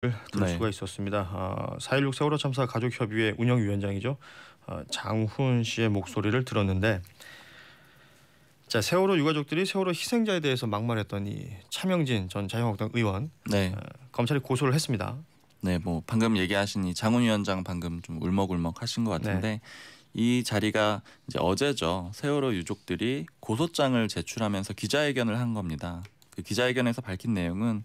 들을 네, 네. 수가 있었습니다. 아, 4.16 세월호 참사 가족협의회 운영위원장이죠. 아, 장훈 씨의 목소리를 들었는데 자 세월호 유가족들이 세월호 희생자에 대해서 막말했더니 차명진 전 자유한국당 의원 네. 아, 검찰이 고소를 했습니다. 네, 뭐 방금 얘기하신 이 장훈 위원장 방금 좀 울먹울먹 하신 것 같은데 네. 이 자리가 이제 어제죠. 세월호 유족들이 고소장을 제출하면서 기자회견을 한 겁니다. 그 기자회견에서 밝힌 내용은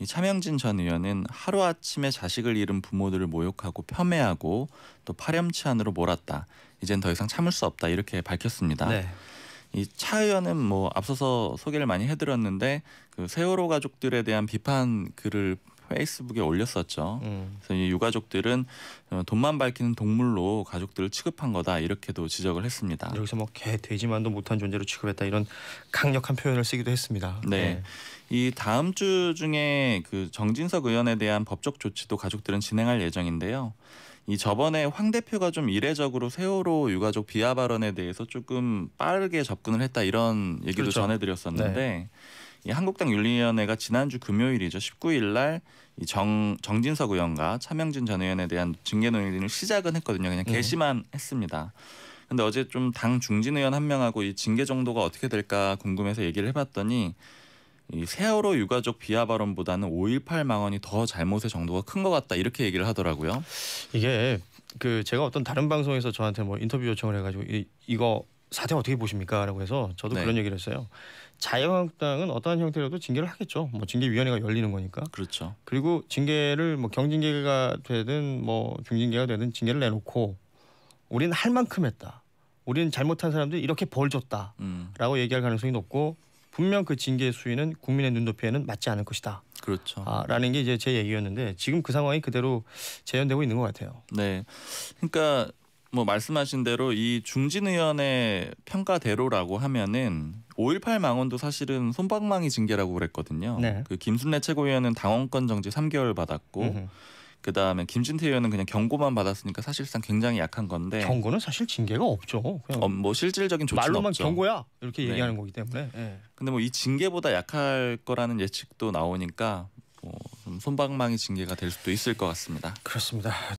이 차명진 전 의원은 하루아침에 자식을 잃은 부모들을 모욕하고 폄훼하고 또 파렴치한으로 몰았다. 이젠 더 이상 참을 수 없다. 이렇게 밝혔습니다. 네. 이차 의원은 뭐 앞서서 소개를 많이 해드렸는데 그 세월호 가족들에 대한 비판 글을 페이스북에 올렸었죠. 음. 그래서 이 유가족들은 어, 돈만 밝히는 동물로 가족들을 취급한 거다 이렇게도 지적을 했습니다. 여기서 뭐 개, 돼지만도 못한 존재로 취급했다 이런 강력한 표현을 쓰기도 했습니다. 네. 네. 이 다음 주 중에 그 정진석 의원에 대한 법적 조치도 가족들은 진행할 예정인데요. 이 저번에 황 대표가 좀 이례적으로 세월호 유가족 비하 발언에 대해서 조금 빠르게 접근을 했다 이런 얘기도 그렇죠. 전해드렸었는데 네. 이 한국당 윤리위원회가 지난주 금요일이죠 19일 날 이정진석 의원과 차명진 전 의원에 대한 징계 논의를 시작은 했거든요. 그냥 개시만 네. 했습니다. 근데 어제 좀 당 중진 의원 한 명하고 이 징계 정도가 어떻게 될까 궁금해서 얘기를 해봤더니 이 세월호 유가족 비하 발언보다는 5.18 망언이 더 잘못의 정도가 큰 것 같다 이렇게 얘기를 하더라고요. 이게 그 제가 어떤 다른 방송에서 저한테 뭐 인터뷰 요청을 해가지고 이, 이거 사태 어떻게 보십니까라고 해서 저도 네. 그런 얘기를 했어요. 자유한국당은 어떠한 형태로도 징계를 하겠죠. 뭐 징계위원회가 열리는 거니까. 그렇죠. 그리고 징계를 뭐 경징계가 되든 뭐 중징계가 되든 징계를 내놓고 우리는 할 만큼 했다. 우리는 잘못한 사람들 이렇게 벌 줬다라고 음. 얘기할 가능성이 높고 분명 그 징계 수위는 국민의 눈높이에는 맞지 않을 것이다. 그렇죠. 아, 라는 게 이제 제 얘기였는데 지금 그 상황이 그대로 재현되고 있는 것 같아요. 네. 그러니까 뭐 말씀하신 대로 이 중진 의원의 평가대로라고 하면은 5.18 망원도 사실은 손방망이 징계라고 그랬거든요. 네. 그 김순례 최고위원은 당원권 정지 3개월 받았고. 으흠. 그 다음에 김진태 의원은 그냥 경고만 받았으니까 사실상 굉장히 약한 건데 경고는 사실 징계가 없죠. 어, 뭐 실질적인 조치는 말로만 없죠. 경고야 이렇게 네. 얘기하는 거기 때문에. 네. 근데 뭐 이 징계보다 약할 거라는 예측도 나오니까 뭐 손방망이 징계가 될 수도 있을 것 같습니다. 그렇습니다.